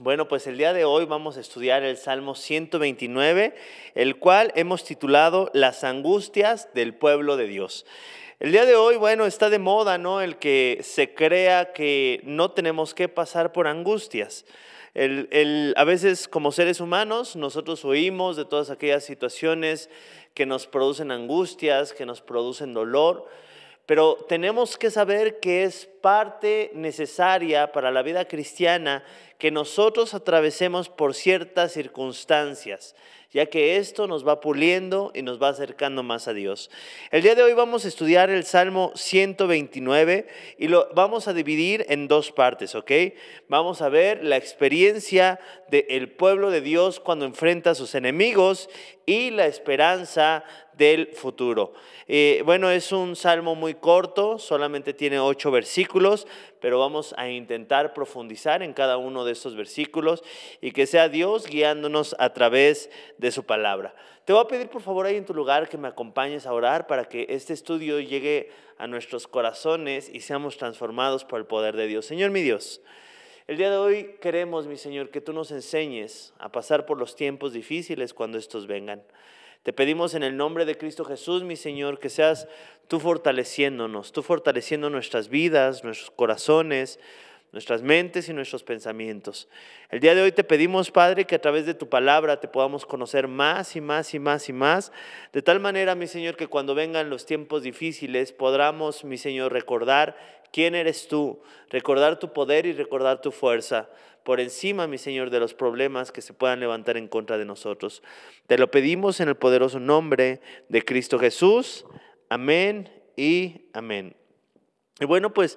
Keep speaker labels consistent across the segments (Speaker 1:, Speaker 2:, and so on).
Speaker 1: Bueno, pues el día de hoy vamos a estudiar el Salmo 129, el cual hemos titulado Las angustias del pueblo de Dios. El día de hoy, bueno, está de moda, ¿no? El que se crea que no tenemos que pasar por angustias. a veces como seres humanos nosotros oímos de todas aquellas situaciones que nos producen angustias, que nos producen dolor, pero tenemos que saber que es parte necesaria para la vida cristiana que nosotros atravesemos por ciertas circunstancias, ya que esto nos va puliendo y nos va acercando más a Dios. El día de hoy vamos a estudiar el Salmo 129 y lo vamos a dividir en dos partes, ¿ok? Vamos a ver la experiencia del pueblo de Dios cuando enfrenta a sus enemigos y la esperanza del futuro. Eh, bueno, es un salmo muy corto, solamente tiene ocho versículos, pero vamos a intentar profundizar en cada uno de estos versículos y que sea Dios guiándonos a través de su palabra. Te voy a pedir por favor ahí en tu lugar que me acompañes a orar para que este estudio llegue a nuestros corazones y seamos transformados por el poder de Dios. Señor mi Dios. El día de hoy queremos, mi Señor, que tú nos enseñes a pasar por los tiempos difíciles cuando estos vengan. Te pedimos en el nombre de Cristo Jesús, mi Señor, que seas tú fortaleciéndonos, tú fortaleciendo nuestras vidas, nuestros corazones, nuestras mentes y nuestros pensamientos. El día de hoy te pedimos, Padre, que a través de tu palabra te podamos conocer más y más y más y más, de tal manera, mi Señor, que cuando vengan los tiempos difíciles podamos, mi Señor, recordar quién eres tú, recordar tu poder y recordar tu fuerza por encima, mi Señor, de los problemas que se puedan levantar en contra de nosotros. Te lo pedimos en el poderoso nombre de Cristo Jesús. Amén y amén. Y bueno, pues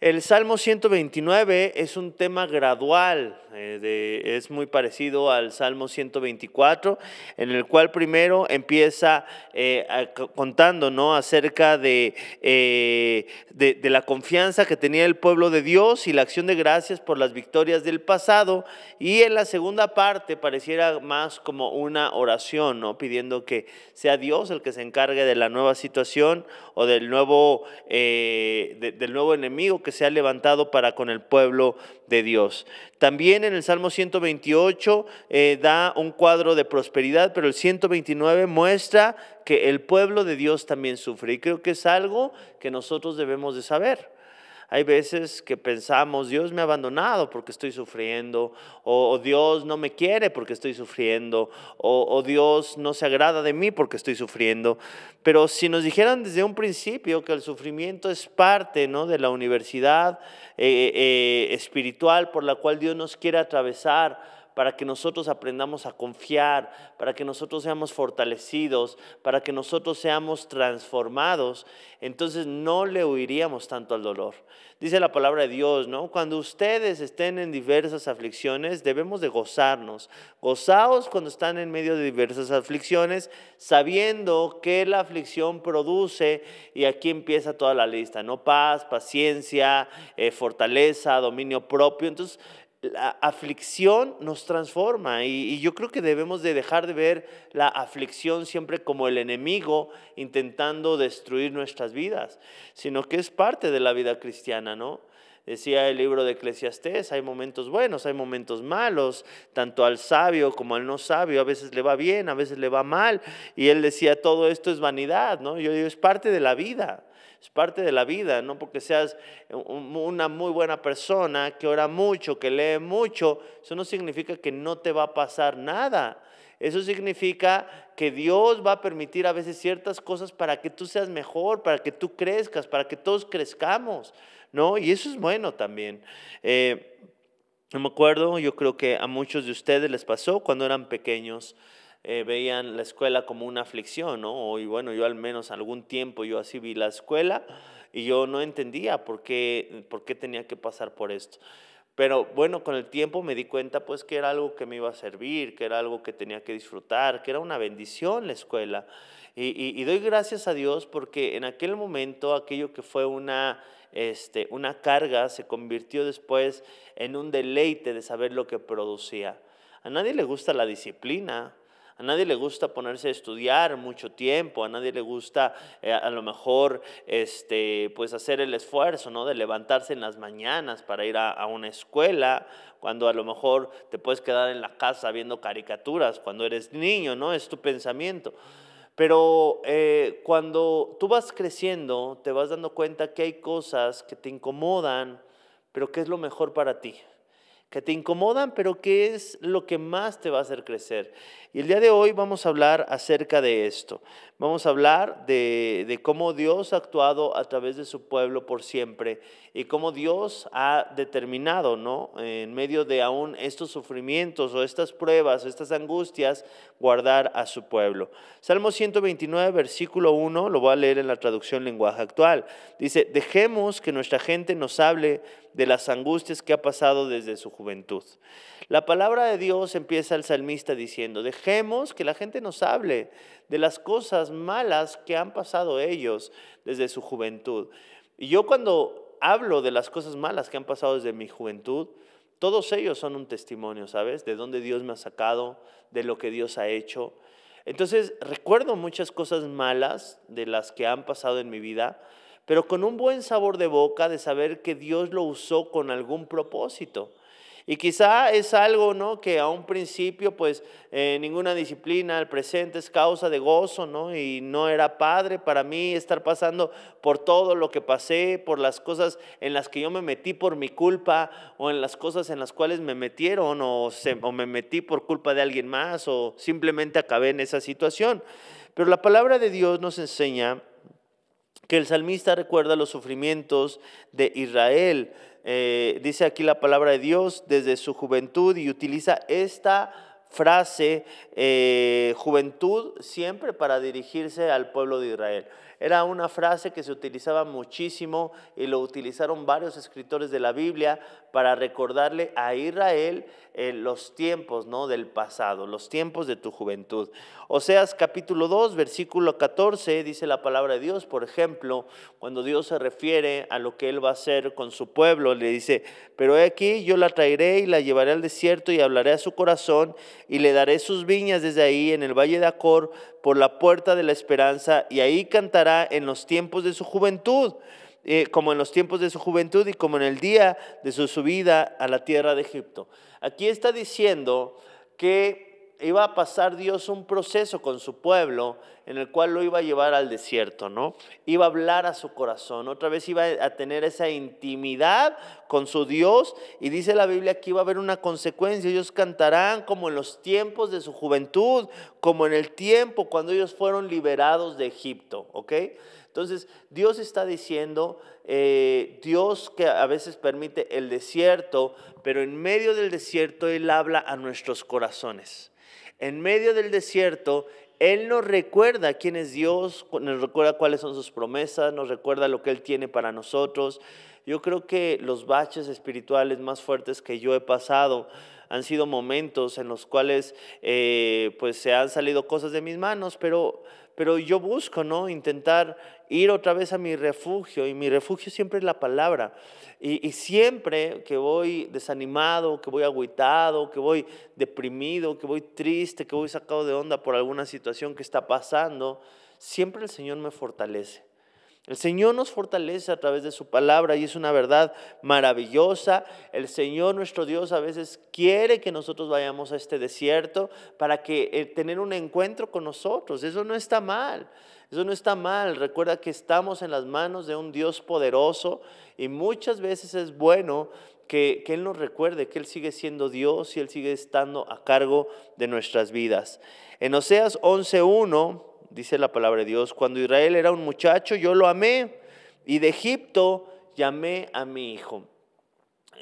Speaker 1: el Salmo 129 es un tema gradual, eh, es muy parecido al Salmo 124, en el cual primero empieza eh, contando acerca eh, de, la confianza que tenía el pueblo de Dios y la acción de gracias por las victorias del pasado, y en la segunda parte pareciera más como una oración, pidiendo que sea Dios el que se encargue de la nueva situación o del nuevo, del nuevo enemigo que se ha levantado para con el pueblo de Dios. También en el Salmo 128 eh, da un cuadro de prosperidad, pero el 129 muestra que el pueblo de Dios también sufre. Y creo que es algo que nosotros debemos de saber. Hay veces que pensamos, Dios me ha abandonado porque estoy sufriendo, o, Dios no me quiere porque estoy sufriendo, o, Dios no se agrada de mí porque estoy sufriendo. Pero si nos dijeran desde un principio que el sufrimiento es parte ¿no? de la universidad eh, eh, eh, espiritual por la cual Dios nos quiere atravesar, para que nosotros aprendamos a confiar, para que nosotros seamos fortalecidos, para que nosotros seamos transformados, entonces no le huiríamos tanto al dolor. Dice la palabra de Dios, ¿no? Cuando ustedes estén en diversas aflicciones, debemos de gozarnos. Gozaos cuando están en medio de diversas aflicciones, sabiendo que la aflicción produce, y aquí empieza toda la lista, ¿no? Paz, paciencia, eh, fortaleza, dominio propio. Entonces, la aflicción nos transforma y, yo creo que debemos de dejar de ver la aflicción siempre como el enemigo intentando destruir nuestras vidas, sino que es parte de la vida cristiana, ¿no? Decía el libro de Eclesiastés, hay momentos buenos, hay momentos malos, tanto al sabio como al no sabio, a veces le va bien, a veces le va mal, y él decía, todo esto es vanidad, ¿no? Yo digo, es parte de la vida. Es parte de la vida, no porque seas una muy buena persona, que ora mucho, que lee mucho, eso no significa que no te va a pasar nada. Eso significa que Dios va a permitir a veces ciertas cosas para que tú seas mejor, para que tú crezcas, para que todos crezcamos, ¿no? Y eso es bueno también. no eh, me acuerdo, yo creo que a muchos de ustedes les pasó cuando eran pequeños. Eh, veían la escuela como una aflicción, ¿no? Y bueno, yo al menos algún tiempo yo así vi la escuela y yo no entendía por qué, por qué tenía que pasar por esto. Pero bueno, con el tiempo me di cuenta pues que era algo que me iba a servir, que era algo que tenía que disfrutar, que era una bendición la escuela. Y, y, y doy gracias a Dios porque en aquel momento aquello que fue una, este, una carga se convirtió después en un deleite de saber lo que producía. A nadie le gusta la disciplina, a nadie le gusta ponerse a estudiar mucho tiempo, a nadie le gusta eh, a lo mejor este, pues hacer el esfuerzo ¿no? de levantarse en las mañanas para ir a, una escuela, cuando a lo mejor te puedes quedar en la casa viendo caricaturas cuando eres niño, ¿no? Es tu pensamiento. Pero eh, cuando tú vas creciendo, te vas dando cuenta que hay cosas que te incomodan, pero qué es lo mejor para ti que te incomodan, pero qué es lo que más te va a hacer crecer. Y el día de hoy vamos a hablar acerca de esto. Vamos a hablar de, cómo Dios ha actuado a través de su pueblo por siempre y cómo Dios ha determinado, ¿no? En medio de aún estos sufrimientos o estas pruebas, estas angustias, guardar a su pueblo. Salmo 129, versículo 1, lo voy a leer en la traducción lenguaje actual. Dice, dejemos que nuestra gente nos hable de las angustias que ha pasado desde su juventud. La palabra de Dios empieza el salmista diciendo, dejemos que la gente nos hable de las cosas malas que han pasado ellos desde su juventud. Y yo cuando hablo de las cosas malas que han pasado desde mi juventud, todos ellos son un testimonio, ¿sabes? De dónde Dios me ha sacado, de lo que Dios ha hecho. Entonces, recuerdo muchas cosas malas de las que han pasado en mi vida, pero con un buen sabor de boca de saber que Dios lo usó con algún propósito. Y quizá es algo, ¿no? Que a un principio, pues, eh, ninguna disciplina al presente es causa de gozo, ¿no? Y no era padre para mí estar pasando por todo lo que pasé, por las cosas en las que yo me metí por mi culpa, o en las cosas en las cuales me metieron, o, o me metí por culpa de alguien más, o simplemente acabé en esa situación. Pero la palabra de Dios nos enseña que el salmista recuerda los sufrimientos de Israel. Eh, dice aquí la palabra de Dios desde su juventud y utiliza esta frase eh, juventud siempre para dirigirse al pueblo de Israel. Era una frase que se utilizaba muchísimo y lo utilizaron varios escritores de la Biblia para recordarle a Israel eh, los tiempos ¿no? del pasado, los tiempos de tu juventud. Oseas capítulo 2, versículo 14, dice la palabra de Dios, por ejemplo, cuando Dios se refiere a lo que Él va a hacer con su pueblo, le dice, pero he aquí yo la traeré y la llevaré al desierto y hablaré a su corazón y le daré sus viñas desde ahí en el valle de Acor por la puerta de la esperanza y ahí cantaré en los tiempos de su juventud, eh, como en los tiempos de su juventud y como en el día de su subida a la tierra de Egipto. Aquí está diciendo que iba a pasar Dios un proceso con su pueblo en el cual lo iba a llevar al desierto, ¿no? Iba a hablar a su corazón, otra vez iba a tener esa intimidad con su Dios y dice la Biblia que iba a haber una consecuencia, ellos cantarán como en los tiempos de su juventud, como en el tiempo cuando ellos fueron liberados de Egipto, ¿ok? Entonces, Dios está diciendo, eh, Dios que a veces permite el desierto, pero en medio del desierto Él habla a nuestros corazones en medio del desierto, Él nos recuerda quién es Dios, nos recuerda cuáles son sus promesas, nos recuerda lo que Él tiene para nosotros. Yo creo que los baches espirituales más fuertes que yo he pasado han sido momentos en los cuales eh, pues se han salido cosas de mis manos, pero pero yo busco, ¿no? Intentar ir otra vez a mi refugio y mi refugio siempre es la palabra. Y, y siempre que voy desanimado, que voy agüitado, que voy deprimido, que voy triste, que voy sacado de onda por alguna situación que está pasando, siempre el Señor me fortalece. El Señor nos fortalece a través de su palabra y es una verdad maravillosa. El Señor nuestro Dios a veces quiere que nosotros vayamos a este desierto para que eh, tener un encuentro con nosotros. Eso no está mal. Eso no está mal. Recuerda que estamos en las manos de un Dios poderoso y muchas veces es bueno que, que Él nos recuerde que Él sigue siendo Dios y Él sigue estando a cargo de nuestras vidas. En Oseas 11.1 Dice la palabra de Dios, cuando Israel era un muchacho, yo lo amé y de Egipto llamé a mi hijo.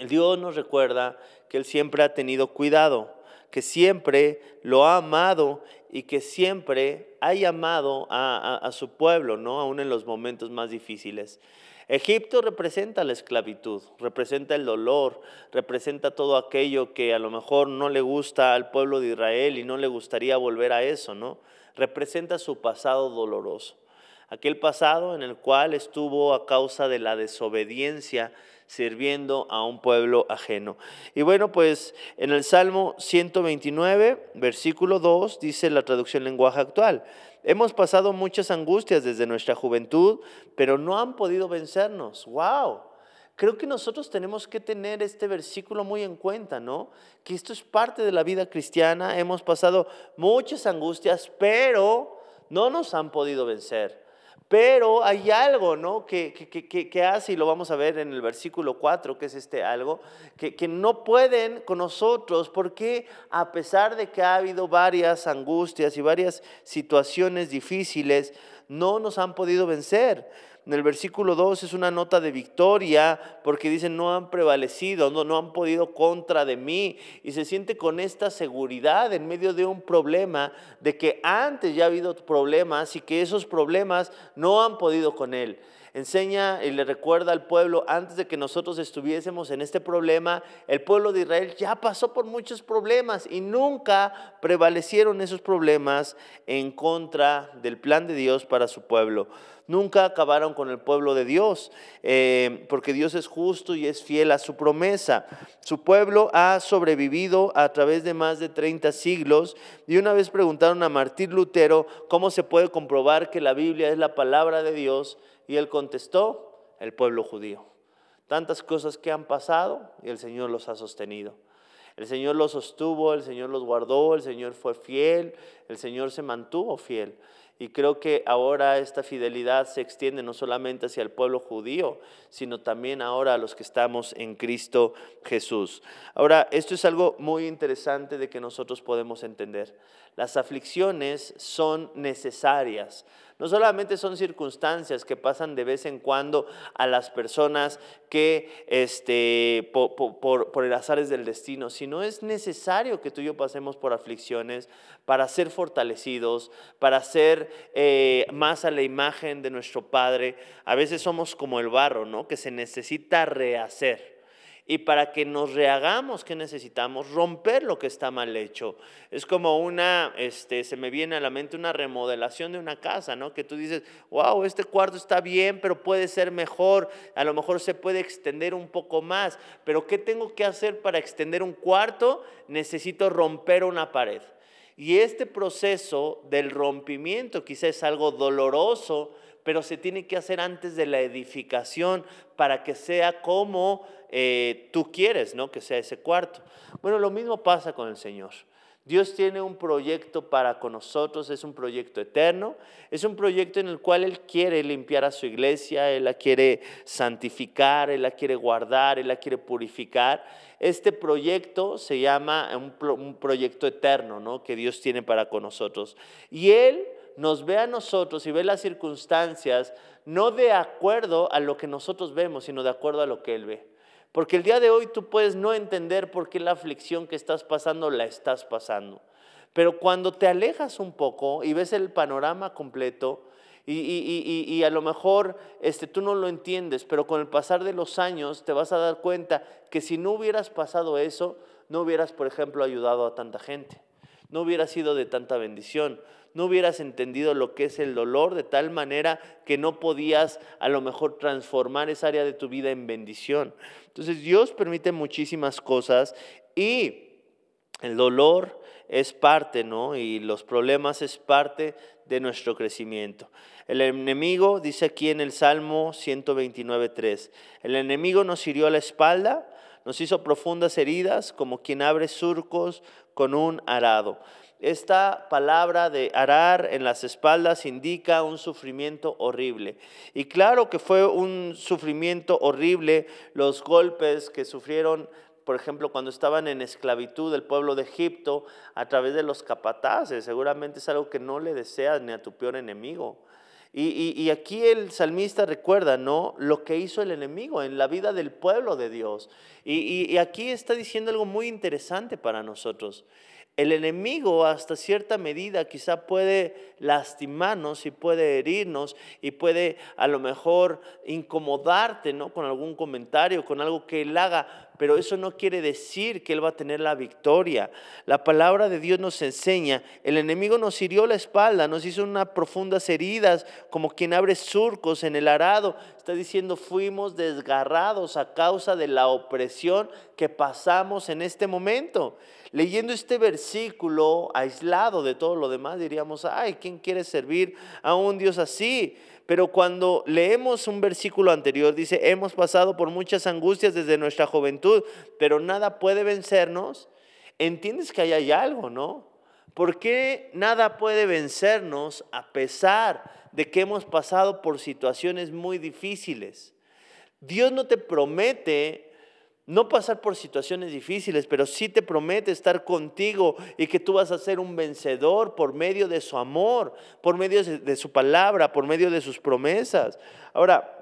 Speaker 1: Dios nos recuerda que Él siempre ha tenido cuidado, que siempre lo ha amado y que siempre ha llamado a, su pueblo, ¿no? Aún en los momentos más difíciles. Egipto representa la esclavitud, representa el dolor, representa todo aquello que a lo mejor no le gusta al pueblo de Israel y no le gustaría volver a eso, ¿no? representa su pasado doloroso, aquel pasado en el cual estuvo a causa de la desobediencia sirviendo a un pueblo ajeno. Y bueno, pues en el Salmo 129, versículo 2, dice la traducción lenguaje actual, hemos pasado muchas angustias desde nuestra juventud, pero no han podido vencernos. ¡Wow! Creo que nosotros tenemos que tener este versículo muy en cuenta, ¿no? Que esto es parte de la vida cristiana, hemos pasado muchas angustias, pero no nos han podido vencer. Pero hay algo, ¿no? Que, que, que, que hace, y lo vamos a ver en el versículo 4, que es este algo, que, que no pueden con nosotros, porque a pesar de que ha habido varias angustias y varias situaciones difíciles, no nos han podido vencer. En el versículo 2 es una nota de victoria porque dicen, no han prevalecido, no, no han podido contra de mí. Y se siente con esta seguridad en medio de un problema, de que antes ya ha habido problemas y que esos problemas no han podido con él enseña y le recuerda al pueblo, antes de que nosotros estuviésemos en este problema, el pueblo de Israel ya pasó por muchos problemas y nunca prevalecieron esos problemas en contra del plan de Dios para su pueblo. Nunca acabaron con el pueblo de Dios, eh, porque Dios es justo y es fiel a su promesa. Su pueblo ha sobrevivido a través de más de 30 siglos y una vez preguntaron a Martín Lutero cómo se puede comprobar que la Biblia es la palabra de Dios y él contestó, el pueblo judío. Tantas cosas que han pasado y el Señor los ha sostenido. El Señor los sostuvo, el Señor los guardó, el Señor fue fiel, el Señor se mantuvo fiel. Y creo que ahora esta fidelidad se extiende no solamente hacia el pueblo judío, sino también ahora a los que estamos en Cristo Jesús. Ahora, esto es algo muy interesante de que nosotros podemos entender. Las aflicciones son necesarias no solamente son circunstancias que pasan de vez en cuando a las personas que este, por, el azares del destino, sino es necesario que tú y yo pasemos por aflicciones para ser fortalecidos, para ser eh, más a la imagen de nuestro Padre. A veces somos como el barro, ¿no? Que se necesita rehacer y para que nos rehagamos que necesitamos romper lo que está mal hecho. Es como una, este, se me viene a la mente una remodelación de una casa, ¿no? Que tú dices, wow, este cuarto está bien, pero puede ser mejor, a lo mejor se puede extender un poco más, pero ¿qué tengo que hacer para extender un cuarto? Necesito romper una pared. Y este proceso del rompimiento quizás es algo doloroso, pero se tiene que hacer antes de la edificación para que sea como eh, tú quieres, ¿no? Que sea ese cuarto. Bueno, lo mismo pasa con el Señor. Dios tiene un proyecto para con nosotros, es un proyecto eterno, es un proyecto en el cual Él quiere limpiar a su iglesia, Él la quiere santificar, Él la quiere guardar, Él la quiere purificar. Este proyecto se llama un, un proyecto eterno ¿no? que Dios tiene para con nosotros. Y Él nos ve a nosotros y ve las circunstancias no de acuerdo a lo que nosotros vemos, sino de acuerdo a lo que Él ve. Porque el día de hoy tú puedes no entender por qué la aflicción que estás pasando la estás pasando. Pero cuando te alejas un poco y ves el panorama completo, y, a lo mejor este, tú no lo entiendes, pero con el pasar de los años te vas a dar cuenta que si no hubieras pasado eso, no hubieras, por ejemplo, ayudado a tanta gente no hubieras sido de tanta bendición, no hubieras entendido lo que es el dolor de tal manera que no podías a lo mejor transformar esa área de tu vida en bendición. Entonces Dios permite muchísimas cosas y el dolor es parte, ¿no? Y los problemas es parte de nuestro crecimiento. El enemigo, dice aquí en el Salmo 129.3, el enemigo nos hirió a la espalda, nos hizo profundas heridas como quien abre surcos con un arado. Esta palabra de arar en las espaldas indica un sufrimiento horrible. Y claro que fue un sufrimiento horrible los golpes que sufrieron por ejemplo, cuando estaban en esclavitud el pueblo de Egipto a través de los capataces. Seguramente es algo que no le deseas ni a tu peor enemigo. Y, aquí el salmista recuerda, ¿no? Lo que hizo el enemigo en la vida del pueblo de Dios. Y, y aquí está diciendo algo muy interesante para nosotros. El enemigo hasta cierta medida quizá puede lastimarnos y puede herirnos y puede a lo mejor incomodarte, ¿no? Con algún comentario, con algo que él haga, pero eso no quiere decir que Él va a tener la victoria. La palabra de Dios nos enseña, el enemigo nos hirió la espalda, nos hizo unas profundas heridas, como quien abre surcos en el arado. Está diciendo, fuimos desgarrados a causa de la opresión que pasamos en este momento. Leyendo este versículo aislado de todo lo demás, diríamos, ay, ¿quién quiere servir a un Dios así? Pero cuando leemos un versículo anterior, dice, hemos pasado por muchas angustias desde nuestra juventud, pero nada puede vencernos, entiendes que ahí hay algo, ¿no? ¿Por qué nada puede vencernos a pesar de que hemos pasado por situaciones muy difíciles? Dios no te promete no pasar por situaciones difíciles, pero sí te promete estar contigo y que tú vas a ser un vencedor por medio de su amor, por medio de su palabra, por medio de sus promesas. Ahora,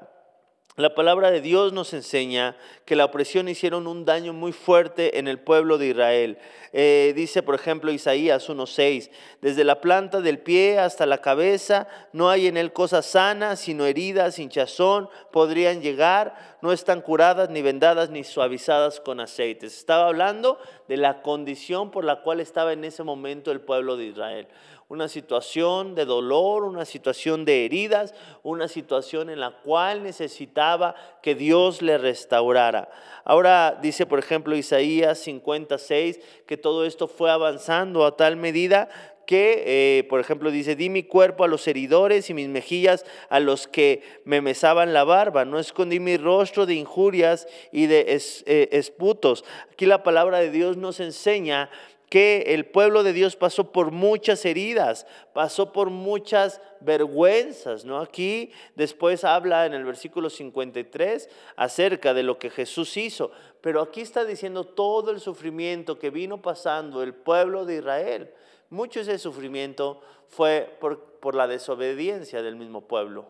Speaker 1: la palabra de Dios nos enseña que la opresión hicieron un daño muy fuerte en el pueblo de Israel. Eh, dice, por ejemplo, Isaías 1.6, desde la planta del pie hasta la cabeza no hay en él cosa sana, sino heridas, hinchazón, podrían llegar, no están curadas, ni vendadas, ni suavizadas con aceites. Estaba hablando de la condición por la cual estaba en ese momento el pueblo de Israel una situación de dolor, una situación de heridas, una situación en la cual necesitaba que Dios le restaurara. Ahora dice, por ejemplo, Isaías 56, que todo esto fue avanzando a tal medida que, eh, por ejemplo, dice, di mi cuerpo a los heridores y mis mejillas a los que me mesaban la barba, no escondí mi rostro de injurias y de eh, esputos. Aquí la palabra de Dios nos enseña que el pueblo de Dios pasó por muchas heridas, pasó por muchas vergüenzas, ¿no? Aquí después habla en el versículo 53 acerca de lo que Jesús hizo, pero aquí está diciendo todo el sufrimiento que vino pasando el pueblo de Israel. Mucho ese sufrimiento fue por la desobediencia del mismo pueblo.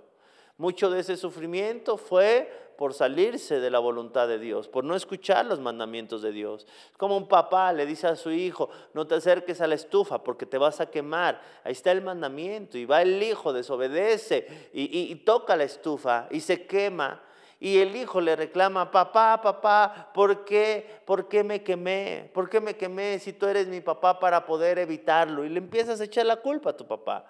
Speaker 1: Mucho de ese sufrimiento fue por salirse de la voluntad de Dios, por no escuchar los mandamientos de Dios. Como un papá le dice a su hijo, no te acerques a la estufa porque te vas a quemar. Ahí está el mandamiento y va el hijo, desobedece y, toca la estufa y se quema. Y el hijo le reclama, papá, papá, ¿por qué? ¿Por qué me quemé? ¿Por qué me quemé si tú eres mi papá para poder evitarlo? Y le empiezas a echar la culpa a tu papá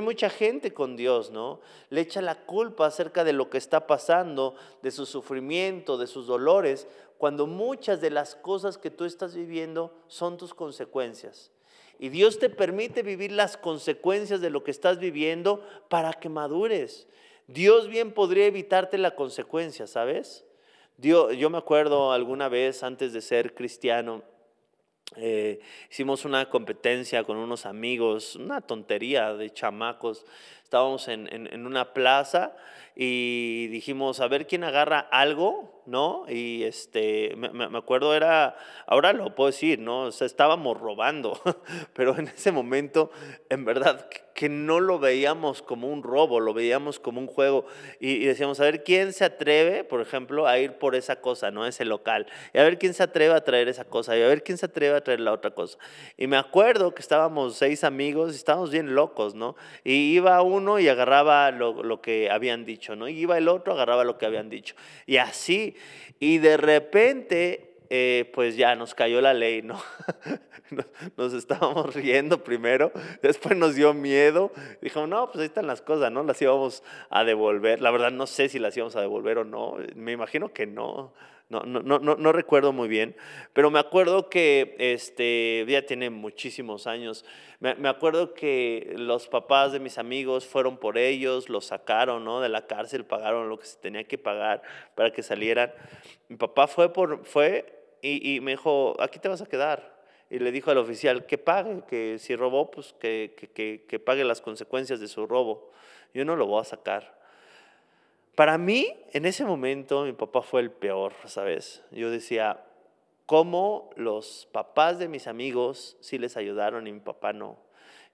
Speaker 1: mucha gente con Dios, ¿no? Le echa la culpa acerca de lo que está pasando, de su sufrimiento, de sus dolores, cuando muchas de las cosas que tú estás viviendo son tus consecuencias. Y Dios te permite vivir las consecuencias de lo que estás viviendo para que madures. Dios bien podría evitarte la consecuencia, ¿sabes? Dios, yo me acuerdo alguna vez antes de ser cristiano, eh, hicimos una competencia con unos amigos, una tontería de chamacos. Estábamos en, en una plaza y dijimos, a ver quién agarra algo ¿no? Y este, me, acuerdo era, ahora lo puedo decir, ¿no? estábamos robando, pero en ese momento, en verdad, que no lo veíamos como un robo, lo veíamos como un juego. Y, decíamos, a ver, ¿quién se atreve, por ejemplo, a ir por esa cosa, ¿no? Ese local. Y a ver quién se atreve a traer esa cosa, y a ver quién se atreve a traer la otra cosa. Y me acuerdo que estábamos seis amigos y estábamos bien locos, ¿no? Y iba uno y agarraba lo, que habían dicho, ¿no? Y iba el otro, agarraba lo que habían dicho. Y así y de repente, eh, pues ya nos cayó la ley, ¿no? nos estábamos riendo primero, después nos dio miedo, dijo, no, pues ahí están las cosas, ¿no? Las íbamos a devolver, la verdad no sé si las íbamos a devolver o no, me imagino que no, no, no, recuerdo muy bien, pero me acuerdo que, este, ya tiene muchísimos años, me, acuerdo que los papás de mis amigos fueron por ellos, los sacaron de la cárcel, pagaron lo que se tenía que pagar para que salieran. Mi papá fue, por, fue y, me dijo, aquí te vas a quedar. Y le dijo al oficial que pague, que si robó, pues que, que pague las consecuencias de su robo. Yo no lo voy a sacar para mí, en ese momento, mi papá fue el peor, ¿sabes? Yo decía, ¿cómo los papás de mis amigos sí les ayudaron y mi papá no?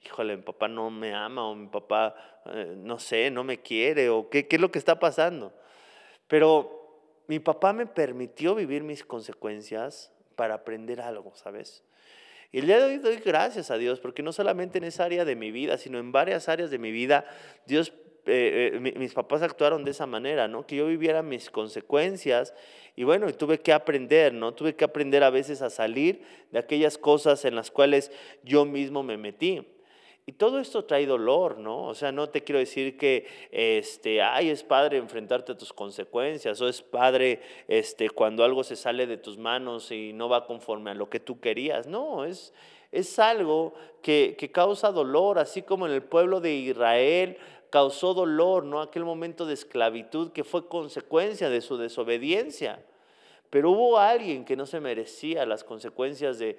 Speaker 1: Híjole, mi papá no me ama o mi papá, eh, no sé, no me quiere o ¿qué, qué es lo que está pasando. Pero mi papá me permitió vivir mis consecuencias para aprender algo, ¿sabes? Y el día de hoy doy gracias a Dios, porque no solamente en esa área de mi vida, sino en varias áreas de mi vida, Dios eh, eh, mis papás actuaron de esa manera, ¿no? Que yo viviera mis consecuencias y bueno, tuve que aprender, ¿no? Tuve que aprender a veces a salir de aquellas cosas en las cuales yo mismo me metí. Y todo esto trae dolor, ¿no? O sea, no te quiero decir que, este, ay, es padre enfrentarte a tus consecuencias, o es padre este, cuando algo se sale de tus manos y no va conforme a lo que tú querías. No, es, es algo que, que causa dolor, así como en el pueblo de Israel causó dolor, ¿no? Aquel momento de esclavitud que fue consecuencia de su desobediencia. Pero hubo alguien que no se merecía las consecuencias de,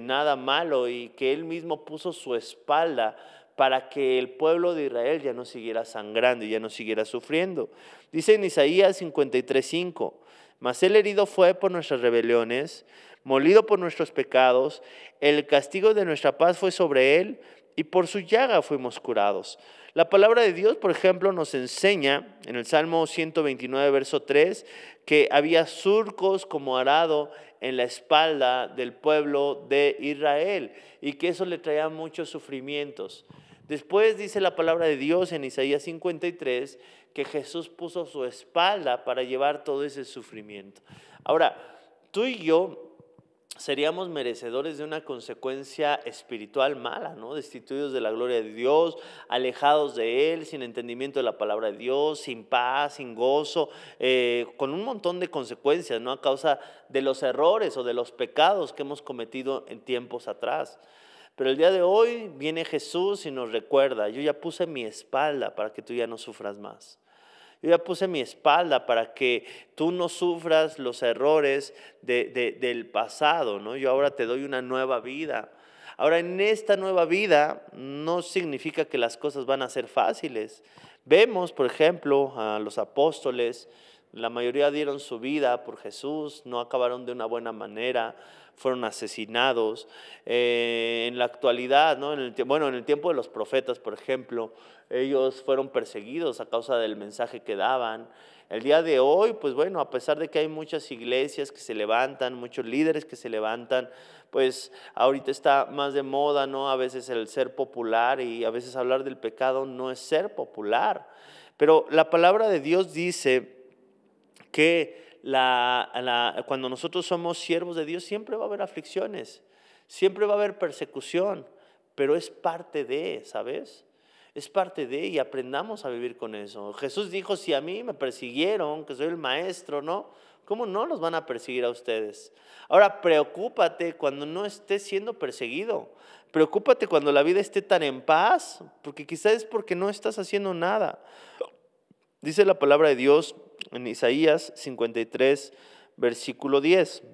Speaker 1: nada malo y que él mismo puso su espalda para que el pueblo de Israel ya no siguiera sangrando y ya no siguiera sufriendo. Dice en Isaías 53:5, mas el herido fue por nuestras rebeliones, molido por nuestros pecados, el castigo de nuestra paz fue sobre él y por su llaga fuimos curados. La palabra de Dios, por ejemplo, nos enseña en el Salmo 129, verso 3, que había surcos como arado en la espalda del pueblo de Israel y que eso le traía muchos sufrimientos. Después dice la palabra de Dios en Isaías 53 que Jesús puso su espalda para llevar todo ese sufrimiento. Ahora, tú y yo seríamos merecedores de una consecuencia espiritual mala, ¿no? Destituidos de la gloria de Dios, alejados de Él, sin entendimiento de la palabra de Dios, sin paz, sin gozo, eh, con un montón de consecuencias, ¿no? A causa de los errores o de los pecados que hemos cometido en tiempos atrás. Pero el día de hoy viene Jesús y nos recuerda, yo ya puse mi espalda para que tú ya no sufras más. Yo ya puse mi espalda para que tú no sufras los errores del pasado, ¿no? Yo ahora te doy una nueva vida. Ahora, en esta nueva vida no significa que las cosas van a ser fáciles. Vemos, por ejemplo, a los apóstoles, la mayoría dieron su vida por Jesús, no acabaron de una buena manera, fueron asesinados. Eh, en la actualidad, ¿no? en el, bueno, en el tiempo de los profetas, por ejemplo, ellos fueron perseguidos a causa del mensaje que daban. El día de hoy, pues bueno, a pesar de que hay muchas iglesias que se levantan, muchos líderes que se levantan, pues ahorita está más de moda, ¿no? A veces el ser popular y a veces hablar del pecado no es ser popular. Pero la palabra de Dios dice que la, cuando nosotros somos siervos de Dios, siempre va a haber aflicciones, siempre va a haber persecución, pero es parte de, ¿sabes? Es parte de y aprendamos a vivir con eso. Jesús dijo, si a mí me persiguieron, que soy el maestro, ¿no? ¿Cómo no los van a perseguir a ustedes? Ahora, preocúpate cuando no estés siendo perseguido. Preocúpate cuando la vida esté tan en paz, porque quizás es porque no estás haciendo nada. Dice la palabra de Dios en Isaías 53, versículo 10.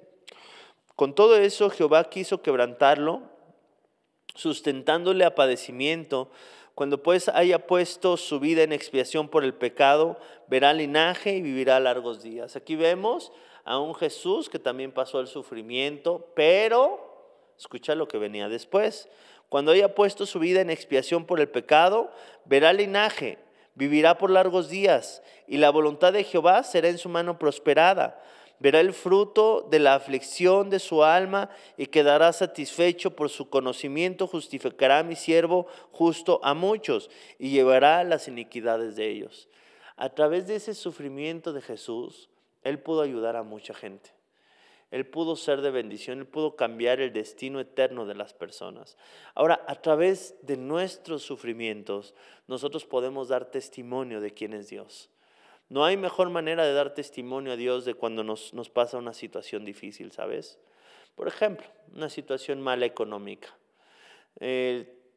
Speaker 1: Con todo eso Jehová quiso quebrantarlo, sustentándole a padecimiento. Cuando pues haya puesto su vida en expiación por el pecado, verá linaje y vivirá largos días. Aquí vemos a un Jesús que también pasó el sufrimiento, pero escucha lo que venía después. Cuando haya puesto su vida en expiación por el pecado, verá linaje vivirá por largos días, y la voluntad de Jehová será en su mano prosperada. Verá el fruto de la aflicción de su alma y quedará satisfecho por su conocimiento. Justificará a mi siervo justo a muchos y llevará las iniquidades de ellos. A través de ese sufrimiento de Jesús, Él pudo ayudar a mucha gente. Él pudo ser de bendición, Él pudo cambiar el destino eterno de las personas. Ahora, a través de nuestros sufrimientos, nosotros podemos dar testimonio de quién es Dios. No hay mejor manera de dar testimonio a Dios de cuando nos, pasa una situación difícil, ¿sabes? Por ejemplo, una situación mala económica.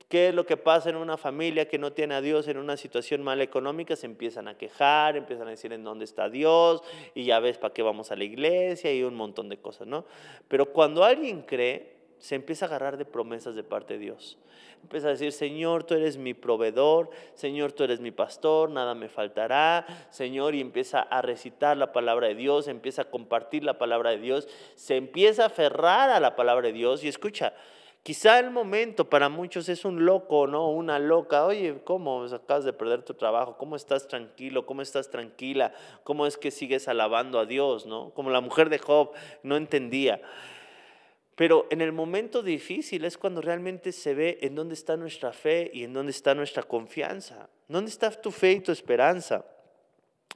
Speaker 1: ¿Qué es lo que pasa en una familia que no tiene a Dios en una situación mala económica? Se empiezan a quejar, empiezan a decir en dónde está Dios y ya ves para qué vamos a la iglesia y un montón de cosas, ¿no? Pero cuando alguien cree, se empieza a agarrar de promesas de parte de Dios. Empieza a decir, Señor, tú eres mi proveedor, Señor, tú eres mi pastor, nada me faltará, Señor, y empieza a recitar la palabra de Dios, empieza a compartir la palabra de Dios, se empieza a aferrar a la palabra de Dios y escucha, Quizá el momento para muchos es un loco, ¿no? Una loca. Oye, ¿cómo acabas de perder tu trabajo? ¿Cómo estás tranquilo? ¿Cómo estás tranquila? ¿Cómo es que sigues alabando a Dios, ¿no? Como la mujer de Job no entendía. Pero en el momento difícil es cuando realmente se ve en dónde está nuestra fe y en dónde está nuestra confianza. ¿Dónde está tu fe y tu esperanza?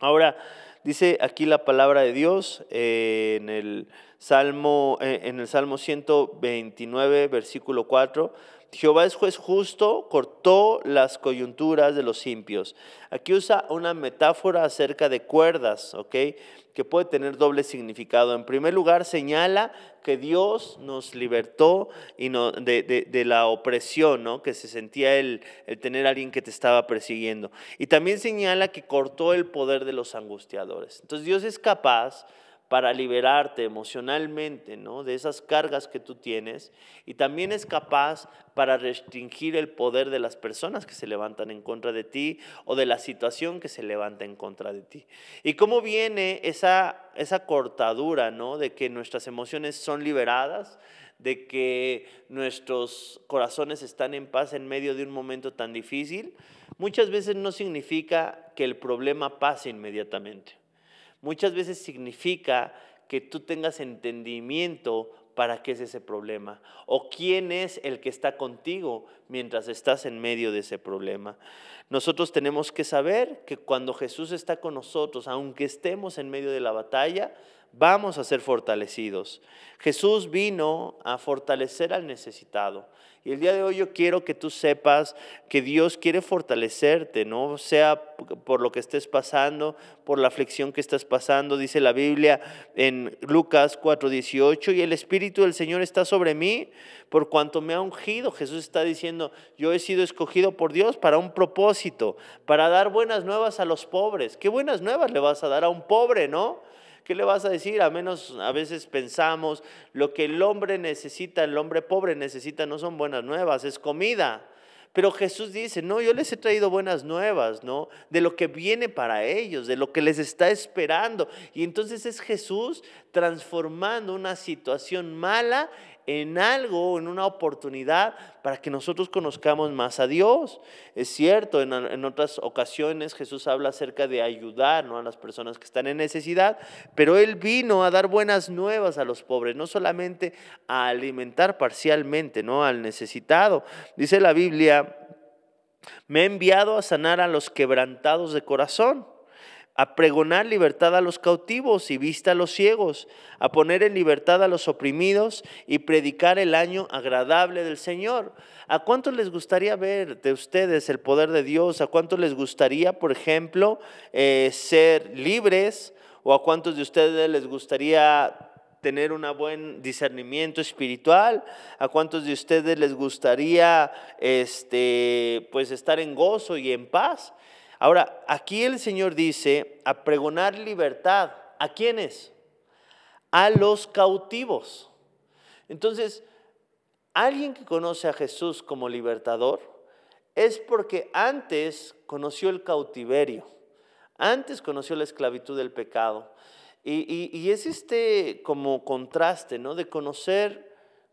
Speaker 1: Ahora, Dice aquí la palabra de Dios eh, en, el Salmo, eh, en el Salmo 129, versículo 4, Jehová es juez justo, cortó las coyunturas de los impios. Aquí usa una metáfora acerca de cuerdas, Que puede tener doble significado. En primer lugar, señala que Dios nos libertó y de, la opresión, Que se sentía el, el tener a alguien que te estaba persiguiendo. Y también señala que cortó el poder de los angustiadores. Entonces Dios es capaz para liberarte emocionalmente de esas cargas que tú tienes y también es capaz para restringir el poder de las personas que se levantan en contra de ti o de la situación que se levanta en contra de ti. ¿Y cómo viene esa, cortadura ¿no? de que nuestras emociones son liberadas? de que nuestros corazones están en paz en medio de un momento tan difícil, muchas veces no significa que el problema pase inmediatamente. Muchas veces significa que tú tengas entendimiento para qué es ese problema o quién es el que está contigo mientras estás en medio de ese problema. Nosotros tenemos que saber que cuando Jesús está con nosotros, aunque estemos en medio de la batalla, vamos a ser fortalecidos. Jesús vino a fortalecer al necesitado. Y el día de hoy yo quiero que tú sepas que Dios quiere fortalecerte, no sea por lo que estés pasando, por la aflicción que estás pasando, dice la Biblia en Lucas 4:18, y el Espíritu del Señor está sobre mí por cuanto me ha ungido. Jesús está diciendo, yo he sido escogido por Dios para un propósito, para dar buenas nuevas a los pobres. ¿Qué buenas nuevas le vas a dar a un pobre, no? ¿Qué le vas a decir? A menos a veces pensamos, lo que el hombre necesita, el hombre pobre necesita, no son buenas nuevas, es comida. Pero Jesús dice, no, yo les he traído buenas nuevas, ¿no? De lo que viene para ellos, de lo que les está esperando. Y entonces es Jesús transformando una situación mala en algo, en una oportunidad para que nosotros conozcamos más a Dios. Es cierto, en, otras ocasiones Jesús habla acerca de ayudar a las personas que están en necesidad, pero Él vino a dar buenas nuevas a los pobres, no solamente a alimentar parcialmente ¿no? al necesitado. Dice la Biblia, me ha enviado a sanar a los quebrantados de corazón a pregonar libertad a los cautivos y vista a los ciegos, a poner en libertad a los oprimidos y predicar el año agradable del Señor. ¿A cuántos les gustaría ver de ustedes el poder de Dios? ¿A cuántos les gustaría, por ejemplo, eh, ser libres? ¿O a cuántos de ustedes les gustaría tener un buen discernimiento espiritual? ¿A cuántos de ustedes les gustaría este, pues, estar en gozo y en paz? Ahora, aquí el Señor dice, a pregonar libertad. ¿A quiénes? A los cautivos. Entonces, alguien que conoce a Jesús como libertador es porque antes conoció el cautiverio, antes conoció la esclavitud del pecado. Y, y es este como contraste, ¿no? De conocer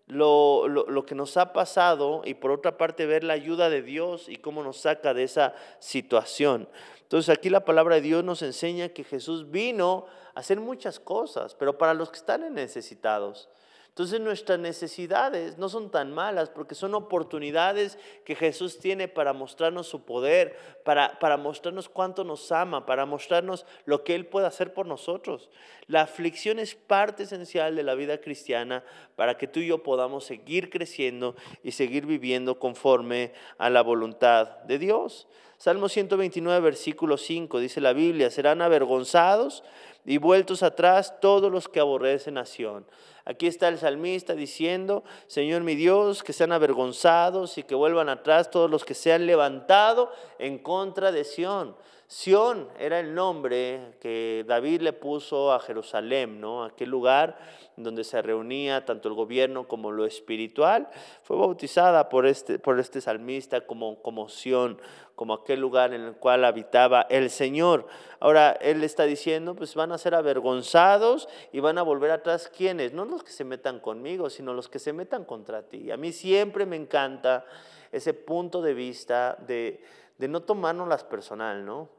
Speaker 1: lo, que nos ha pasado y por otra parte ver la ayuda de Dios y cómo nos saca de esa situación. Entonces aquí la palabra de Dios nos enseña que Jesús vino a hacer muchas cosas, pero para los que están necesitados. Entonces nuestras necesidades no son tan malas porque son oportunidades que Jesús tiene para mostrarnos su poder, para, para mostrarnos cuánto nos ama, para mostrarnos lo que Él puede hacer por nosotros. La aflicción es parte esencial de la vida cristiana para que tú y yo podamos seguir creciendo y seguir viviendo conforme a la voluntad de Dios. Salmo 129, versículo 5 dice la Biblia, serán avergonzados y vueltos atrás todos los que aborrecen a Sión. Aquí está el salmista diciendo, Señor mi Dios, que sean avergonzados y que vuelvan atrás todos los que se han levantado en contra de Sión. Sión era el nombre que David le puso a Jerusalén, ¿no? Aquel lugar donde se reunía tanto el gobierno como lo espiritual. Fue bautizada por este, por este salmista como, como Sión, como aquel lugar en el cual habitaba el Señor. Ahora, él está diciendo, pues van a ser avergonzados y van a volver atrás quienes, no los que se metan conmigo, sino los que se metan contra ti. A mí siempre me encanta ese punto de vista de de no las personal, ¿no?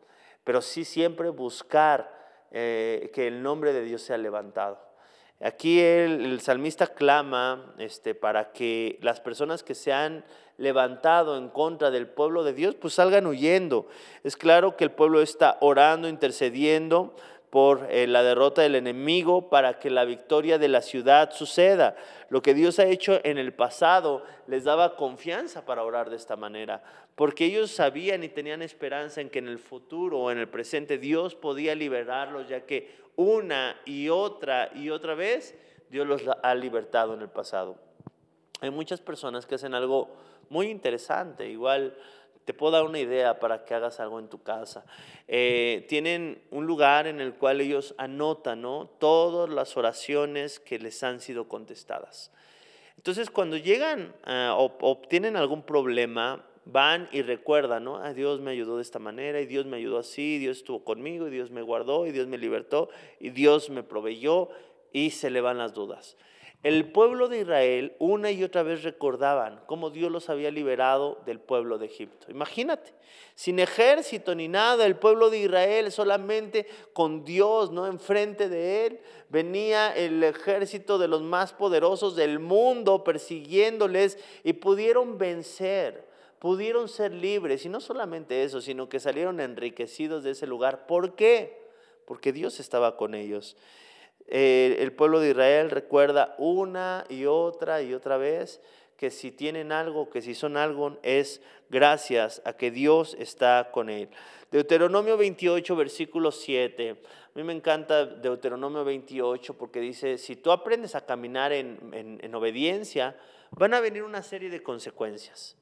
Speaker 1: Pero sí siempre buscar eh, que el nombre de Dios sea levantado. Aquí el, salmista clama este, para que las personas que se han levantado en contra del pueblo de Dios, pues salgan huyendo. Es claro que el pueblo está orando, intercediendo, por eh, la derrota del enemigo para que la victoria de la ciudad suceda. Lo que Dios ha hecho en el pasado les daba confianza para orar de esta manera, porque ellos sabían y tenían esperanza en que en el futuro o en el presente Dios podía liberarlos, ya que una y otra y otra vez Dios los ha libertado en el pasado. Hay muchas personas que hacen algo muy interesante, igual te puedo dar una idea para que hagas algo en tu casa. Eh, tienen un lugar en el cual ellos anotan todas las oraciones que les han sido contestadas. Entonces, cuando llegan eh, o obtienen algún problema, van y recuerdan, ¿no? Dios me ayudó de esta manera, y Dios me ayudó así, y Dios estuvo conmigo, y Dios me guardó, y Dios me libertó, y Dios me proveyó, y se le van las dudas. El pueblo de Israel una y otra vez recordaban cómo Dios los había liberado del pueblo de Egipto. Imagínate, sin ejército ni nada, el pueblo de Israel solamente con Dios, no enfrente de él, venía el ejército de los más poderosos del mundo persiguiéndoles y pudieron vencer, pudieron ser libres. Y no solamente eso, sino que salieron enriquecidos de ese lugar. ¿Por qué? Porque Dios estaba con ellos. Eh, el pueblo de Israel recuerda una y otra y otra vez que si tienen algo, que si son algo, es gracias a que Dios está con él. Deuteronomio 28, versículo 7. A mí me encanta Deuteronomio 28 porque dice, si tú aprendes a caminar en obediencia, van a venir una serie de consecuencias.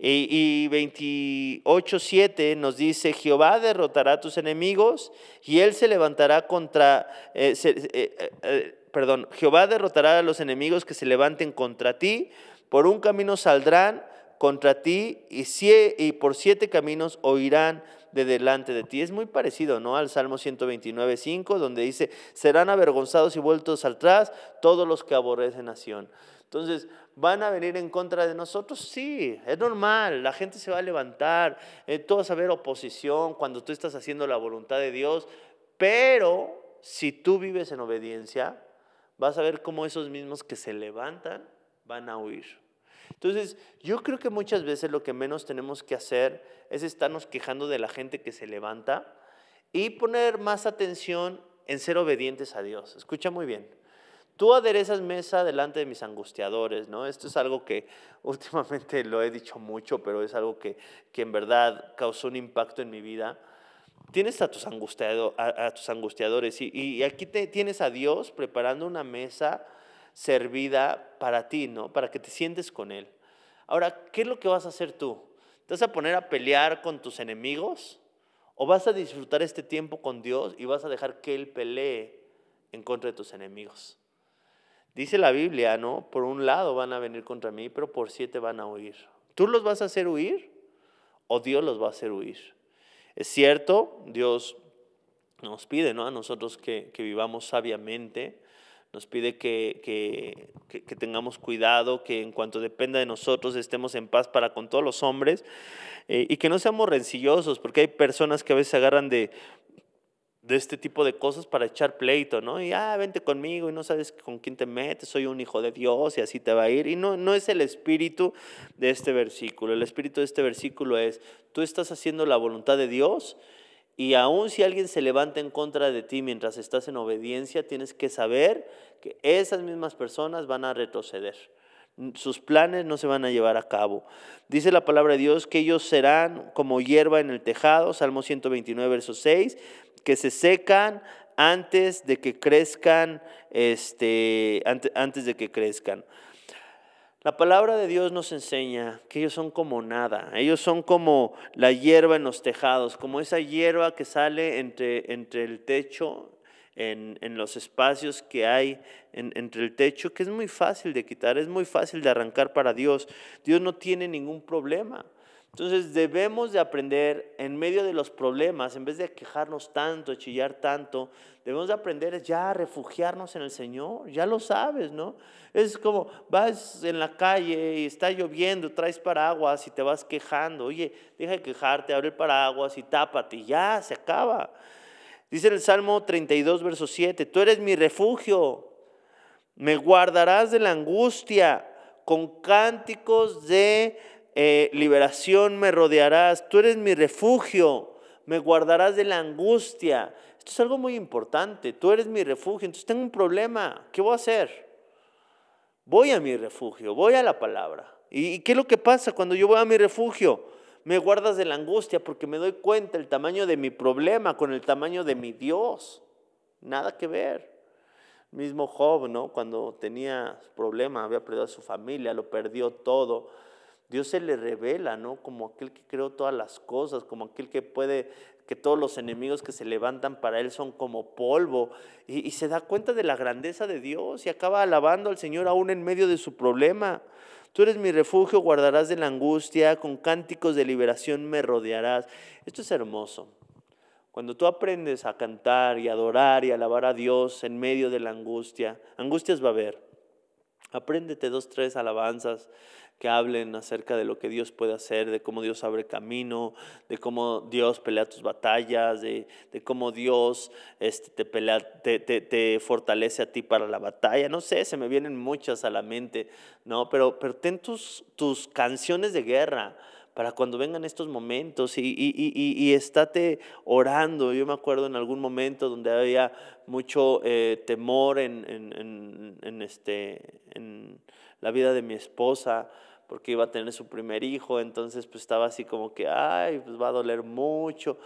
Speaker 1: Y, y 28.7 nos dice, Jehová derrotará a tus enemigos y él se levantará contra... Eh, eh, eh, perdón, Jehová derrotará a los enemigos que se levanten contra ti, por un camino saldrán contra ti y, y por siete caminos oirán de delante de ti. Es muy parecido, ¿no? Al Salmo 129.5 donde dice, serán avergonzados y vueltos atrás todos los que aborrecen nación. Sion. Entonces, ¿van a venir en contra de nosotros? Sí, es normal, la gente se va a levantar, eh, tú vas a ver oposición cuando tú estás haciendo la voluntad de Dios, pero si tú vives en obediencia, vas a ver cómo esos mismos que se levantan van a huir. Entonces, yo creo que muchas veces lo que menos tenemos que hacer es estarnos quejando de la gente que se levanta y poner más atención en ser obedientes a Dios. Escucha muy bien. Tú aderezas mesa delante de mis angustiadores, ¿no? Esto es algo que últimamente lo he dicho mucho, pero es algo que, en verdad causó un impacto en mi vida. Tienes a tus, angustiado, a, tus angustiadores y, aquí te, tienes a Dios preparando una mesa servida para ti, ¿no? Para que te sientes con Él. Ahora, ¿qué es lo que vas a hacer tú? ¿Te vas a poner a pelear con tus enemigos? ¿O vas a disfrutar este tiempo con Dios y vas a dejar que Él pelee en contra de tus enemigos? Dice la Biblia, ¿no? Por un lado van a venir contra mí, pero por siete van a huir. ¿Tú los vas a hacer huir o Dios los va a hacer huir? Es cierto, Dios nos pide, ¿no? A nosotros que, vivamos sabiamente, nos pide que, tengamos cuidado, que en cuanto dependa de nosotros estemos en paz para con todos los hombres eh, y que no seamos rencillosos, porque hay personas que a veces se agarran de, de este tipo de cosas para echar pleito, ¿no? Y, ah, vente conmigo y no sabes con quién te metes, soy un hijo de Dios y así te va a ir. Y no, no es el espíritu de este versículo. El espíritu de este versículo es, tú estás haciendo la voluntad de Dios y aun si alguien se levanta en contra de ti mientras estás en obediencia, tienes que saber que esas mismas personas van a retroceder sus planes no se van a llevar a cabo. Dice la palabra de Dios que ellos serán como hierba en el tejado, Salmo 129, verso 6, que se secan antes de que crezcan, este, antes, de que crezcan. La palabra de Dios nos enseña que ellos son como nada, ellos son como la hierba en los tejados, como esa hierba que sale entre, entre el techo en, en los espacios que hay entre el techo, que es muy fácil de quitar, es muy fácil de arrancar para Dios. Dios no tiene ningún problema. Entonces debemos de aprender en medio de los problemas, en vez de quejarnos tanto, chillar tanto, debemos de aprender ya a refugiarnos en el Señor, ya lo sabes, ¿no? Es como vas en la calle y está lloviendo, traes paraguas y te vas quejando, oye, deja de quejarte, abre el paraguas y tápate, ya se acaba. Dice en el Salmo 32, verso 7, tú eres mi refugio, me guardarás de la angustia, con cánticos de eh, liberación me rodearás, tú eres mi refugio, me guardarás de la angustia. Esto es algo muy importante, tú eres mi refugio, entonces tengo un problema, ¿qué voy a hacer? Voy a mi refugio, voy a la palabra. ¿Y, y qué es lo que pasa cuando yo voy a mi refugio? Me guardas de la angustia porque me doy cuenta el tamaño de mi problema con el tamaño de mi Dios. Nada que ver. Mismo Job, ¿no? Cuando tenía problema había perdido a su familia, lo perdió todo. Dios se le revela, ¿no? Como aquel que creó todas las cosas, como aquel que puede, que todos los enemigos que se levantan para él son como polvo. Y, y se da cuenta de la grandeza de Dios y acaba alabando al Señor aún en medio de su problema. Tú eres mi refugio, guardarás de la angustia, con cánticos de liberación me rodearás. Esto es hermoso. Cuando tú aprendes a cantar y adorar y alabar a Dios en medio de la angustia, angustias va a haber. Apréndete dos, tres alabanzas que hablen acerca de lo que Dios puede hacer, de cómo Dios abre camino, de cómo Dios pelea tus batallas, de, cómo Dios este, te, te, fortalece a ti para la batalla. No sé, se me vienen muchas a la mente, ¿no? Pero, pero ten tus, tus canciones de guerra para cuando vengan estos momentos y, y, estate orando. Yo me acuerdo en algún momento donde había mucho eh, temor en, este, en la vida de mi esposa, porque iba a tener su primer hijo, entonces pues estaba así como que, ay, pues va a doler mucho.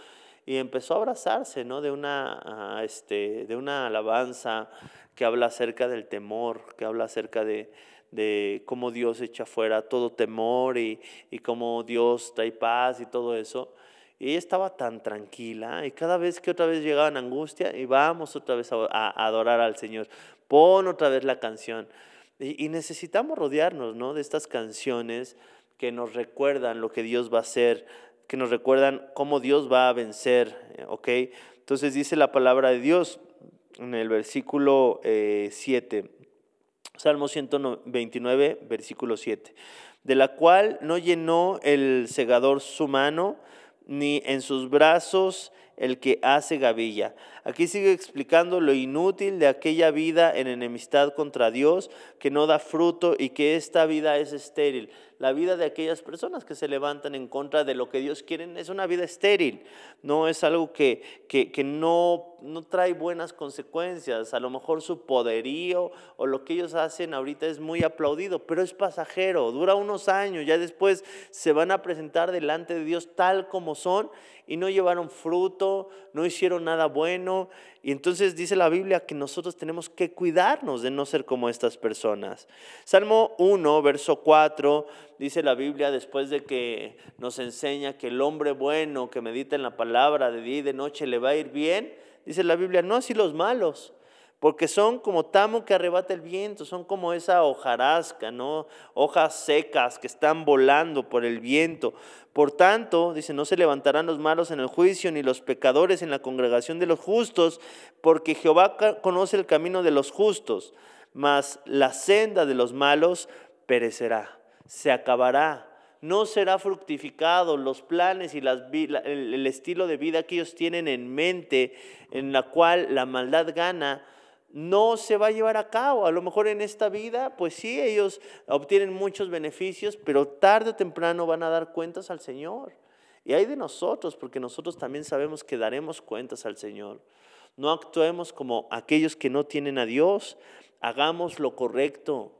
Speaker 1: Y empezó a abrazarse, ¿no? De una, ah, este, de una alabanza que habla acerca del temor, que habla acerca de, de cómo Dios echa fuera todo temor y, y cómo Dios trae paz y todo eso. Y ella estaba tan tranquila y cada vez que otra vez llegaba en angustia y vamos otra vez a, adorar al Señor, pon otra vez la canción. Y, necesitamos rodearnos ¿no? de estas canciones que nos recuerdan lo que Dios va a hacer, que nos recuerdan cómo Dios va a vencer. Eh, ¿ok? Entonces dice la palabra de Dios en el versículo 7. Eh, Salmo 129, versículo 7, de la cual no llenó el segador su mano, ni en sus brazos el que hace gavilla, Aquí sigue explicando lo inútil de aquella vida en enemistad contra Dios, que no da fruto y que esta vida es estéril. La vida de aquellas personas que se levantan en contra de lo que Dios quiere es una vida estéril, no es algo que, no, no trae buenas consecuencias. A lo mejor su poderío o lo que ellos hacen ahorita es muy aplaudido, pero es pasajero, dura unos años, ya después se van a presentar delante de Dios tal como son y no llevaron fruto, no hicieron nada bueno y entonces dice la Biblia que nosotros tenemos que cuidarnos de no ser como estas personas. Salmo 1, verso 4, dice la Biblia después de que nos enseña que el hombre bueno que medita en la palabra de día y de noche le va a ir bien, dice la Biblia, no así los malos porque son como tamo que arrebata el viento, son como esa hojarasca, ¿no? Hojas secas que están volando por el viento. Por tanto, dice, no se levantarán los malos en el juicio, ni los pecadores en la congregación de los justos, porque Jehová conoce el camino de los justos, mas la senda de los malos perecerá, se acabará, no será fructificado los planes y el estilo de vida que ellos tienen en mente, en la cual la maldad gana, no se va a llevar a cabo. A lo mejor en esta vida, pues sí, ellos obtienen muchos beneficios, pero tarde o temprano van a dar cuentas al Señor. Y hay de nosotros, porque nosotros también sabemos que daremos cuentas al Señor. No actuemos como aquellos que no tienen a Dios. Hagamos lo correcto.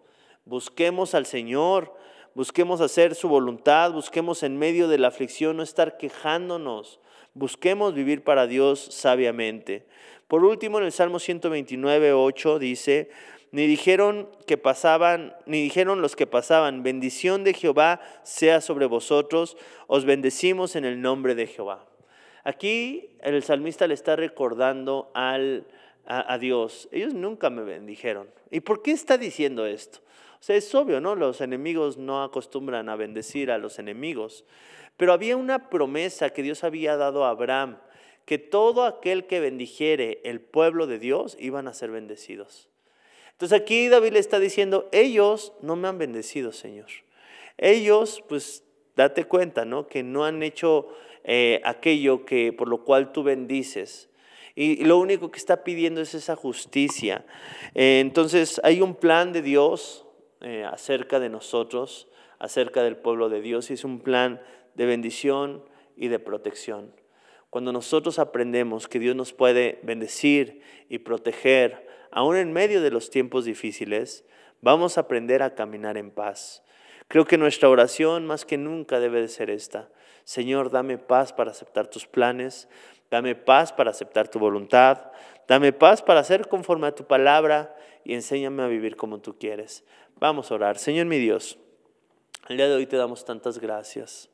Speaker 1: Busquemos al Señor. Busquemos hacer su voluntad. Busquemos en medio de la aflicción no estar quejándonos. Busquemos vivir para Dios sabiamente. Por último, en el Salmo 129, 8 dice, ni dijeron que pasaban, ni dijeron los que pasaban, bendición de Jehová sea sobre vosotros, os bendecimos en el nombre de Jehová. Aquí el salmista le está recordando a, a, Dios, ellos nunca me bendijeron. ¿Y por qué está diciendo esto? O sea, es obvio, ¿no? Los enemigos no acostumbran a bendecir a los enemigos. Pero había una promesa que Dios había dado a Abraham que todo aquel que bendijere el pueblo de Dios iban a ser bendecidos. Entonces aquí David le está diciendo, ellos no me han bendecido, Señor. Ellos, pues date cuenta, ¿no? Que no han hecho eh, aquello que, por lo cual tú bendices. Y, lo único que está pidiendo es esa justicia. Eh, entonces hay un plan de Dios eh, acerca de nosotros, acerca del pueblo de Dios, y es un plan de bendición y de protección. Cuando nosotros aprendemos que Dios nos puede bendecir y proteger, aún en medio de los tiempos difíciles, vamos a aprender a caminar en paz. Creo que nuestra oración más que nunca debe de ser esta. Señor, dame paz para aceptar tus planes, dame paz para aceptar tu voluntad, dame paz para ser conforme a tu palabra y enséñame a vivir como tú quieres. Vamos a orar. Señor mi Dios, el día de hoy te damos tantas gracias.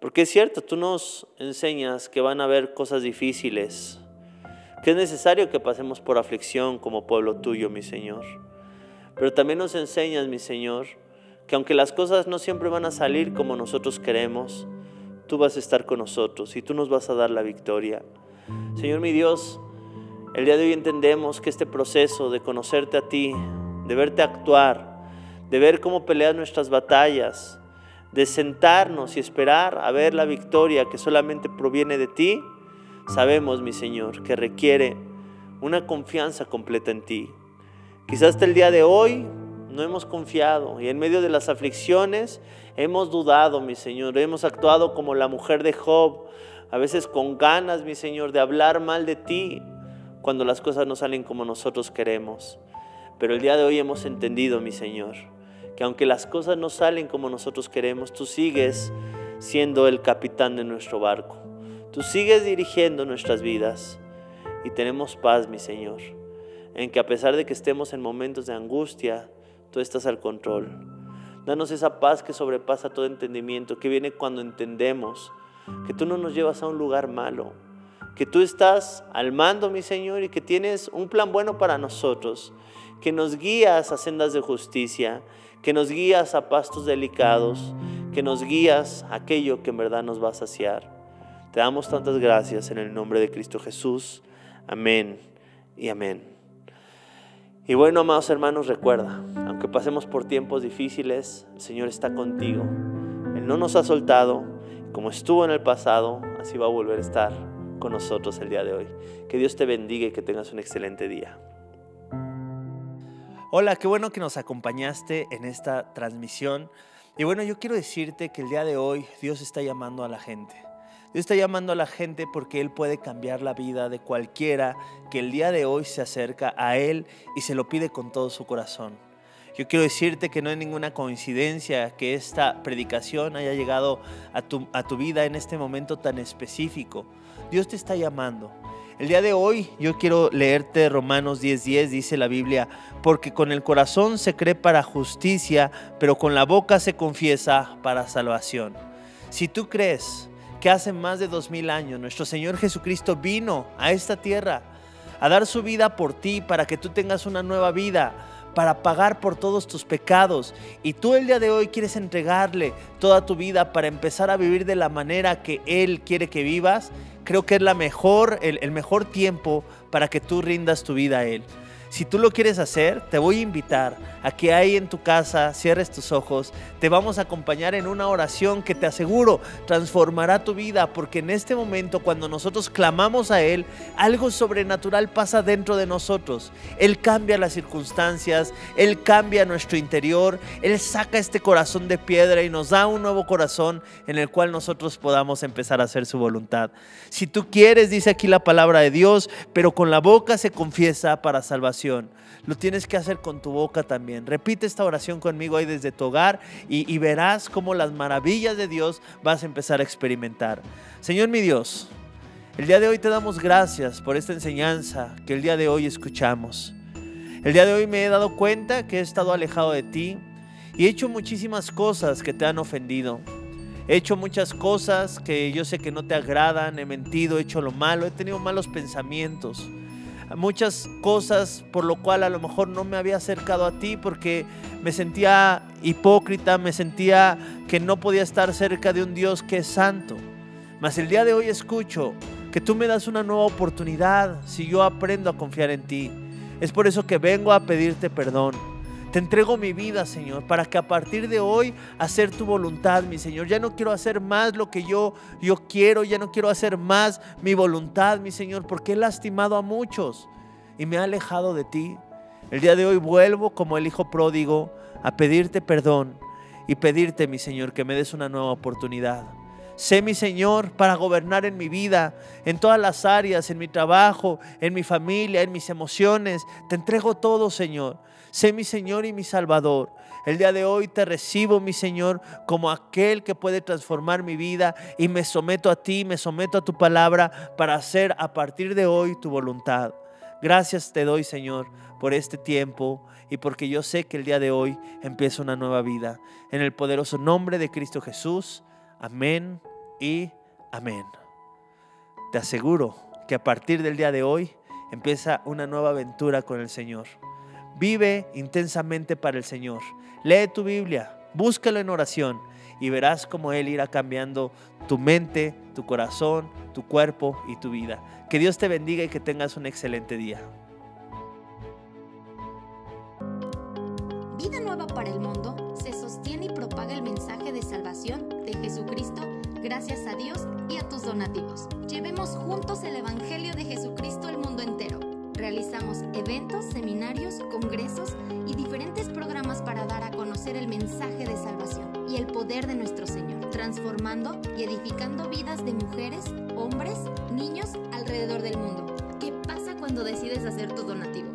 Speaker 1: Porque es cierto, tú nos enseñas que van a haber cosas difíciles, que es necesario que pasemos por aflicción como pueblo tuyo, mi Señor. Pero también nos enseñas, mi Señor, que aunque las cosas no siempre van a salir como nosotros queremos, tú vas a estar con nosotros y tú nos vas a dar la victoria. Señor mi Dios, el día de hoy entendemos que este proceso de conocerte a ti, de verte actuar, de ver cómo peleas nuestras batallas, de sentarnos y esperar a ver la victoria que solamente proviene de ti, sabemos, mi Señor, que requiere una confianza completa en ti. Quizás hasta el día de hoy no hemos confiado y en medio de las aflicciones hemos dudado, mi Señor, hemos actuado como la mujer de Job, a veces con ganas, mi Señor, de hablar mal de ti cuando las cosas no salen como nosotros queremos. Pero el día de hoy hemos entendido, mi Señor, que aunque las cosas no salen como nosotros queremos, tú sigues siendo el capitán de nuestro barco. Tú sigues dirigiendo nuestras vidas y tenemos paz, mi Señor, en que a pesar de que estemos en momentos de angustia, tú estás al control. Danos esa paz que sobrepasa todo entendimiento, que viene cuando entendemos que tú no nos llevas a un lugar malo, que tú estás al mando, mi Señor, y que tienes un plan bueno para nosotros que nos guías a sendas de justicia, que nos guías a pastos delicados, que nos guías a aquello que en verdad nos va a saciar. Te damos tantas gracias en el nombre de Cristo Jesús. Amén y amén. Y bueno, amados hermanos, recuerda, aunque pasemos por tiempos difíciles, el Señor está contigo. Él no nos ha soltado, como estuvo en el pasado, así va a volver a estar con nosotros el día de hoy. Que Dios te bendiga y que tengas un excelente día. Hola, qué bueno que nos acompañaste en esta transmisión. Y bueno, yo quiero decirte que el día de hoy Dios está llamando a la gente. Dios está llamando a la gente porque Él puede cambiar la vida de cualquiera que el día de hoy se acerca a Él y se lo pide con todo su corazón. Yo quiero decirte que no hay ninguna coincidencia que esta predicación haya llegado a tu, a tu vida en este momento tan específico. Dios te está llamando el día de hoy yo quiero leerte Romanos 10:10, dice la Biblia, porque con el corazón se cree para justicia, pero con la boca se confiesa para salvación. Si tú crees que hace más de dos mil años nuestro Señor Jesucristo vino a esta tierra a dar su vida por ti para que tú tengas una nueva vida, para pagar por todos tus pecados. Y tú el día de hoy quieres entregarle toda tu vida para empezar a vivir de la manera que Él quiere que vivas. Creo que es la mejor, el, el mejor tiempo para que tú rindas tu vida a Él. Si tú lo quieres hacer, te voy a invitar a que ahí en tu casa cierres tus ojos. Te vamos a acompañar en una oración que te aseguro transformará tu vida, porque en este momento cuando nosotros clamamos a Él, algo sobrenatural pasa dentro de nosotros. Él cambia las circunstancias, Él cambia nuestro interior, Él saca este corazón de piedra y nos da un nuevo corazón en el cual nosotros podamos empezar a hacer su voluntad. Si tú quieres, dice aquí la palabra de Dios, pero con la boca se confiesa para salvación lo tienes que hacer con tu boca también. Repite esta oración conmigo ahí desde tu hogar y, y verás cómo las maravillas de Dios vas a empezar a experimentar. Señor mi Dios, el día de hoy te damos gracias por esta enseñanza que el día de hoy escuchamos. El día de hoy me he dado cuenta que he estado alejado de ti y he hecho muchísimas cosas que te han ofendido. He hecho muchas cosas que yo sé que no te agradan, he mentido, he hecho lo malo, he tenido malos pensamientos muchas cosas por lo cual a lo mejor no me había acercado a ti porque me sentía hipócrita, me sentía que no podía estar cerca de un Dios que es santo. Mas el día de hoy escucho que tú me das una nueva oportunidad si yo aprendo a confiar en ti. Es por eso que vengo a pedirte perdón. Te entrego mi vida, Señor, para que a partir de hoy hacer tu voluntad, mi Señor. Ya no quiero hacer más lo que yo, yo quiero, ya no quiero hacer más mi voluntad, mi Señor, porque he lastimado a muchos y me ha alejado de ti. El día de hoy vuelvo como el hijo pródigo a pedirte perdón y pedirte, mi Señor, que me des una nueva oportunidad. Sé mi Señor para gobernar en mi vida, en todas las áreas, en mi trabajo, en mi familia, en mis emociones. Te entrego todo, Señor sé mi Señor y mi Salvador. El día de hoy te recibo, mi Señor, como aquel que puede transformar mi vida y me someto a ti, me someto a tu palabra para hacer a partir de hoy tu voluntad. Gracias te doy, Señor, por este tiempo y porque yo sé que el día de hoy empieza una nueva vida. En el poderoso nombre de Cristo Jesús. Amén y amén. Te aseguro que a partir del día de hoy empieza una nueva aventura con el Señor. Vive intensamente para el Señor. Lee tu Biblia, búscalo en oración y verás cómo Él irá cambiando tu mente, tu corazón, tu cuerpo y tu vida. Que Dios te bendiga y que tengas un excelente día.
Speaker 2: Vida Nueva para el Mundo se sostiene y propaga el mensaje de salvación de Jesucristo gracias a Dios y a tus donativos. Llevemos juntos el Evangelio de Jesucristo al mundo entero. Realizamos eventos, seminarios, congresos y diferentes programas para dar a conocer el mensaje de salvación y el poder de nuestro Señor, transformando y edificando vidas de mujeres, hombres, niños alrededor del mundo. ¿Qué pasa cuando decides hacer tu donativo?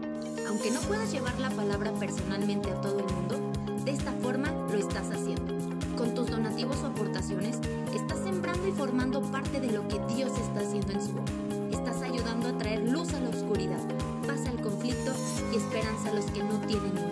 Speaker 2: Aunque no puedas llevar la palabra personalmente a todo el mundo, de esta forma lo estás haciendo. Con tus donativos o aportaciones, estás sembrando y formando parte de lo que Dios está haciendo en su obra. Estás ayudando a traer luz a la oscuridad a los que no tienen